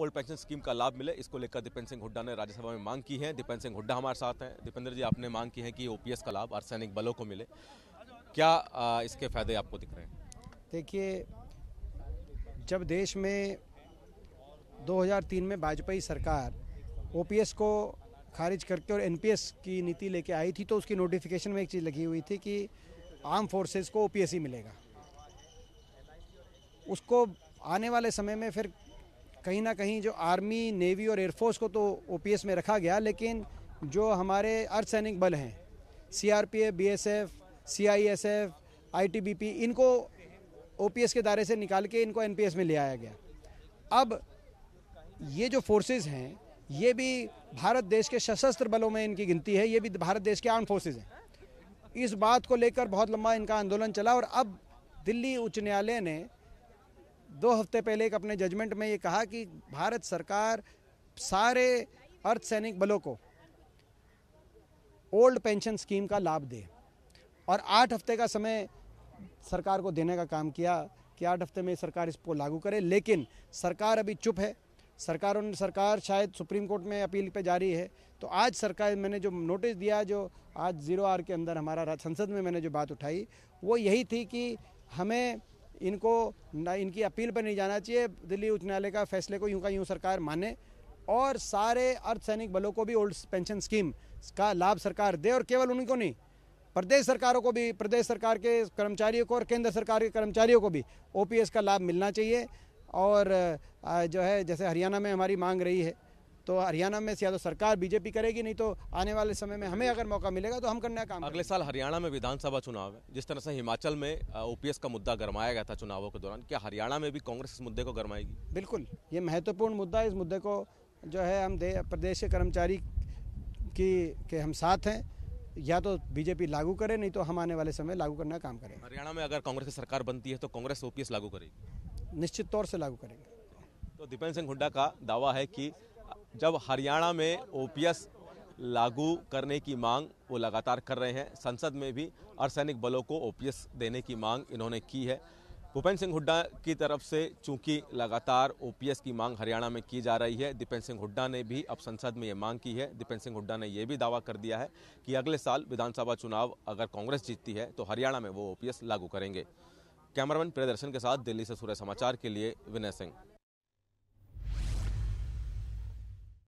old pension scheme का लाभ मिले इसको लेकर दीपेंद्र सिंह हुड्डा ने राज्यसभा में मांग की है दीपेंद्र सिंह हुड्डा हमारे साथ हैं दीपेंद्र जी आपने मांग की है कि ओपीएस का लाभ अर्सैनिक बलों को मिले क्या इसके फायदे आपको दिख रहे हैं देखिए जब देश में 2003 में वाजपेयी सरकार ओपीएस को खारिज करके और एनपीएस की नीति लेके आई थी तो उसकी नोटिफिकेशन में एक चीज़ लगी हुई थी कि आर्म फोर्सेस को ओपीएस ही मिलेगा उसको आने वाले समय में फिर कहीं ना कहीं जो आर्मी नेवी और एयरफोर्स को तो ओ में रखा गया लेकिन जो हमारे अर्धसैनिक बल हैं C R P F B S F C I S F I T B P इनको ओ के दायरे से निकाल के इनको एन पी एस में ले आया गया अब ये जो फोर्सेस हैं ये भी भारत देश के सशस्त्र बलों में इनकी गिनती है ये भी भारत देश के आर्म फोर्सेज हैं इस बात को लेकर बहुत लंबा इनका आंदोलन चला और अब दिल्ली उच्च न्यायालय ने दो हफ्ते पहले एक अपने जजमेंट में ये कहा कि भारत सरकार सारे अर्धसैनिक बलों को ओल्ड पेंशन स्कीम का लाभ दे और आठ हफ्ते का समय सरकार को देने का काम किया कि आठ हफ्ते में सरकार इसको लागू करे लेकिन सरकार अभी चुप है सरकार उन सरकार शायद सुप्रीम कोर्ट में अपील पे जारी है तो आज सरकार मैंने जो नोटिस दिया जो आज ज़ीरो आर के अंदर हमारा संसद में मैंने जो बात उठाई वो यही थी कि हमें इनको ना इनकी अपील पर नहीं जाना चाहिए दिल्ली उच्च न्यायालय का फैसले को यूं का यूं सरकार माने और सारे अर्धसैनिक बलों को भी ओल्ड पेंशन स्कीम का लाभ सरकार दे और केवल उनको नहीं प्रदेश सरकारों को भी प्रदेश सरकार के कर्मचारियों को और केंद्र सरकार के कर्मचारियों को भी ओपीएस का लाभ मिलना चाहिए और जो है जैसे हरियाणा में हमारी मांग रही है तो हरियाणा में या तो सरकार बीजेपी करेगी नहीं तो आने वाले समय में हमें अगर मौका मिलेगा तो हम करने का काम अगले साल हरियाणा में विधानसभा चुनाव है जिस तरह से हिमाचल में ओपीएस का मुद्दा गरमाया गया था चुनावों के दौरान क्या हरियाणा में भी कांग्रेस इस मुद्दे को गरमाएगी बिल्कुल ये महत्वपूर्ण मुद्दा इस मुद्दे को जो है हम प्रदेश के कर्मचारी की के हम साथ हैं या तो बीजेपी लागू करे नहीं तो हम आने वाले समय लागू करने का काम करें हरियाणा में अगर कांग्रेस की सरकार बनती है तो कांग्रेस ओपीएस लागू करेगी निश्चित तौर से लागू करेंगे तो दीपेंद्र सिंह हुड्डा का दावा है कि जब हरियाणा में ओ लागू करने की मांग वो लगातार कर रहे हैं संसद में भी अर्धसैनिक बलों को ओ देने की मांग इन्होंने की है भूपेंद्र सिंह हुड्डा की तरफ से चूंकि लगातार ओ की मांग हरियाणा में की जा रही है दीपेंद्र सिंह हुड्डा ने भी अब संसद में ये मांग की है दीपेंद्र सिंह हुड्डा ने यह भी दावा कर दिया है कि अगले साल विधानसभा चुनाव अगर कांग्रेस जीतती है तो हरियाणा में वो ओ लागू करेंगे कैमरामैन प्रियदर्शन के साथ दिल्ली से सूर्य समाचार के लिए विनय सिंह